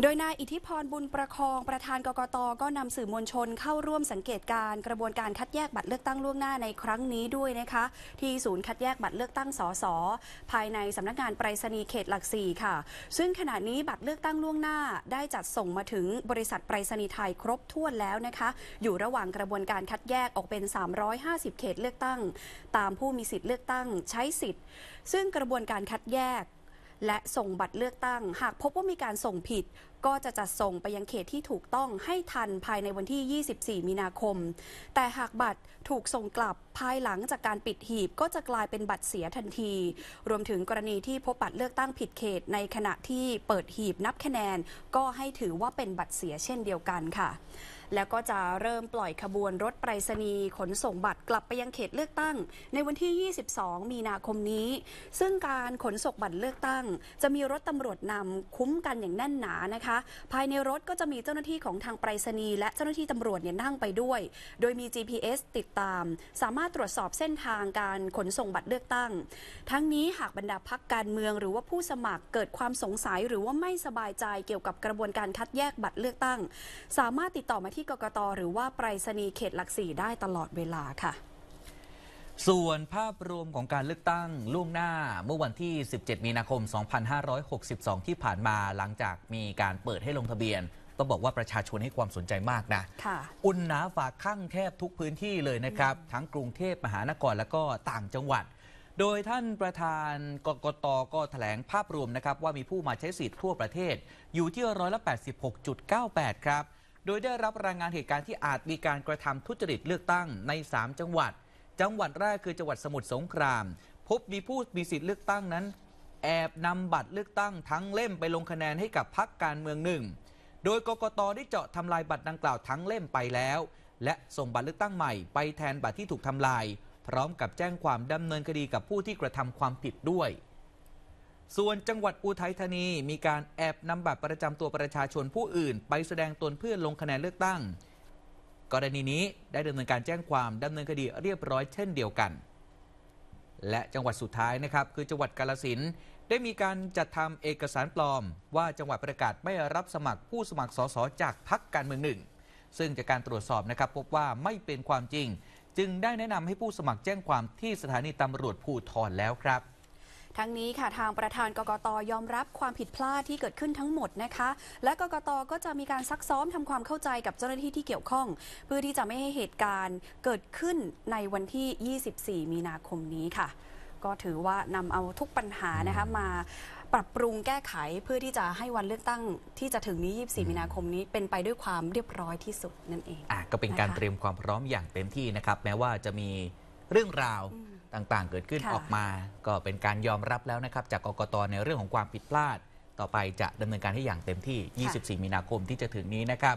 โดยนายอิทธิพรบุญประคองประธานกกตก็นำสื่อมวลชนเข้าร่วมสังเกตการ กระบวนการคัดแยกบัตรเลือกตั้งล่วงหน้าในครั้งนี้ด้วยนะคะ ที่ศูนย์คัดแยกบัตรเลือกตั้งสสภายในสำนักงานไปรษณีย์เขตหลักสี่ค่ะ ซึ่งขณะนี้บัตรเลือกตั้งล่วงหน้าได้จัดส่งมาถึงบริษัทไปรษณีย์ไทยครบถ้วนแล้วนะคะ อยู่ระหว่างกระบวนการคัดแยกออกเป็น 350 เขตเลือกตั้ง ตามผู้มีสิทธิ์เลือกตั้งใช้สิทธิ์ ซึ่งกระบวนการคัดแยกและส่งบัตรเลือกตั้ง หากพบว่ามีการส่งผิด ก็จะจัดส่งไปยังเขตที่ถูกต้องให้ทันภายในวันที่ 24 มีนาคม แต่หากบัตรถูกส่งกลับภายหลังจากการปิดหีบก็จะกลายเป็นบัตรเสียทันที รวมถึงกรณีที่พบบัตรเลือกตั้งผิดเขตในขณะที่เปิดหีบนับคะแนนก็ให้ถือว่าเป็นบัตรเสียเช่นเดียวกันค่ะแล้วก็จะเริ่มปล่อยขบวนรถไปรษณีย์ขนส่งบัตรกลับไปยังเขตเลือกตั้ง ในวันที่ 22 มีนาคมนี้ ซึ่งการขนส่งบัตรเลือกตั้ง จะมีรถตำรวจนำคุ้มกันอย่างแน่นหนานะคะ ภายในรถก็จะมีเจ้าหน้าที่ของทางไปรษณีย์และเจ้าหน้าที่ตำรวจเนี่ยนั่งไปด้วย โดยมี GPS ติดตาม สามารถตรวจสอบเส้นทางการขนส่งบัตรเลือกตั้ง ทั้งนี้หากบรรดาพักการเมืองหรือว่าผู้สมัครเกิดความสงสัยหรือว่าไม่สบายใจเกี่ยวกับกระบวนการคัดแยกบัตรเลือกตั้ง สามารถติดต่อมาที่ที่กกตหรือว่าไปรษณีย์เขตหลักสี่ได้ตลอดเวลาค่ะ ส่วนภาพรวมของการเลือกตั้งล่วงหน้าเมื่อวันที่ 17 มีนาคม 2562 ที่ผ่านมาหลังจากมีการเปิดให้ลงทะเบียน ต้องบอกว่าประชาชนให้ความสนใจมากนะะอุ่นหนาฝากข้างแทบทุกพื้นที่เลยนะครับ ทั้งกรุงเทพมหานครและก็ต่างจังหวัด โดยท่านประธานกกตก็ถแถลงภาพรวมนะครับว่ามีผู้มาใช้สิทธิ์ทั่วประเทศอยู่ที่ร้อยละ86.98 ครับโดยได้รับรายงานเหตุการณ์ที่อาจมีการกระทำทุจริตเลือกตั้งใน 3 จังหวัด จังหวัดแรกคือจังหวัดสมุทรสงครามพบมีผู้มีสิทธิ์เลือกตั้งนั้น แอบนำบัตรเลือกตั้งทั้งเล่มไปลงคะแนนให้กับพรรคการเมืองหนึ่ง โดยกกตได้เจาะทำลายบัตรดังกล่าวทั้งเล่มไปแล้ว และส่งบัตรเลือกตั้งใหม่ไปแทนบัตรที่ถูกทำลาย พร้อมกับแจ้งความดำเนินคดีกับผู้ที่กระทำความผิดด้วยส่วนจังหวัดอุทัยธานี มีการแอบนำบัตรประจำตัวประชาชนผู้อื่น ไปแสดงตนเพื่อลงคะแนนเลือกตั้งกรณีนี้ได้ดำเนินการแจ้งความดำเนินคดีเรียบร้อยเช่นเดียวกัน และจังหวัดสุดท้ายนะครับคือจังหวัดกาลสินได้มีการจัดทำเอกสารปลอม ว่าจังหวัดประกาศไม่รับสมัครผู้สมัครสสจากพรรคการเมืองหนึ่ง ซึ่งจากการตรวจสอบนะครับพบว่าไม่เป็นความจริง จึงได้แนะนำให้ผู้สมัครแจ้งความที่สถานีตำรวจภูทรแล้วครับทั้งนี้ค่ะทางประธานกกตยอมรับความผิดพลาดที่เกิดขึ้นทั้งหมดนะคะ และกกตก็จะมีการซักซ้อมทำความเข้าใจกับเจ้าหน้าที่ที่เกี่ยวข้อง เพื่อที่จะไม่ให้เหตุการณ์เกิดขึ้นในวันที่ 24 มีนาคมนี้ค่ะ ก็ถือว่านำเอาทุกปัญหานะคะมาปรับปรุงแก้ไขเพื่อที่จะให้วันเลือกตั้งที่จะถึงนี้ 24 มีนาคมนี้เป็นไปด้วยความเรียบร้อยที่สุดนั่นเองอ่ะก็เป็นการเตรียมความพร้อมอย่างเต็มที่นะครับแม้ว่าจะมีเรื่องราวต่างๆ เกิดขึ้นออกมาก็เป็นการยอมรับแล้วนะครับ จากกกตในเรื่องของความผิดพลาด ต่อไปจะดำเนินการให้อย่างเต็มที่ 24 มีนาคมที่จะถึงนี้นะครับ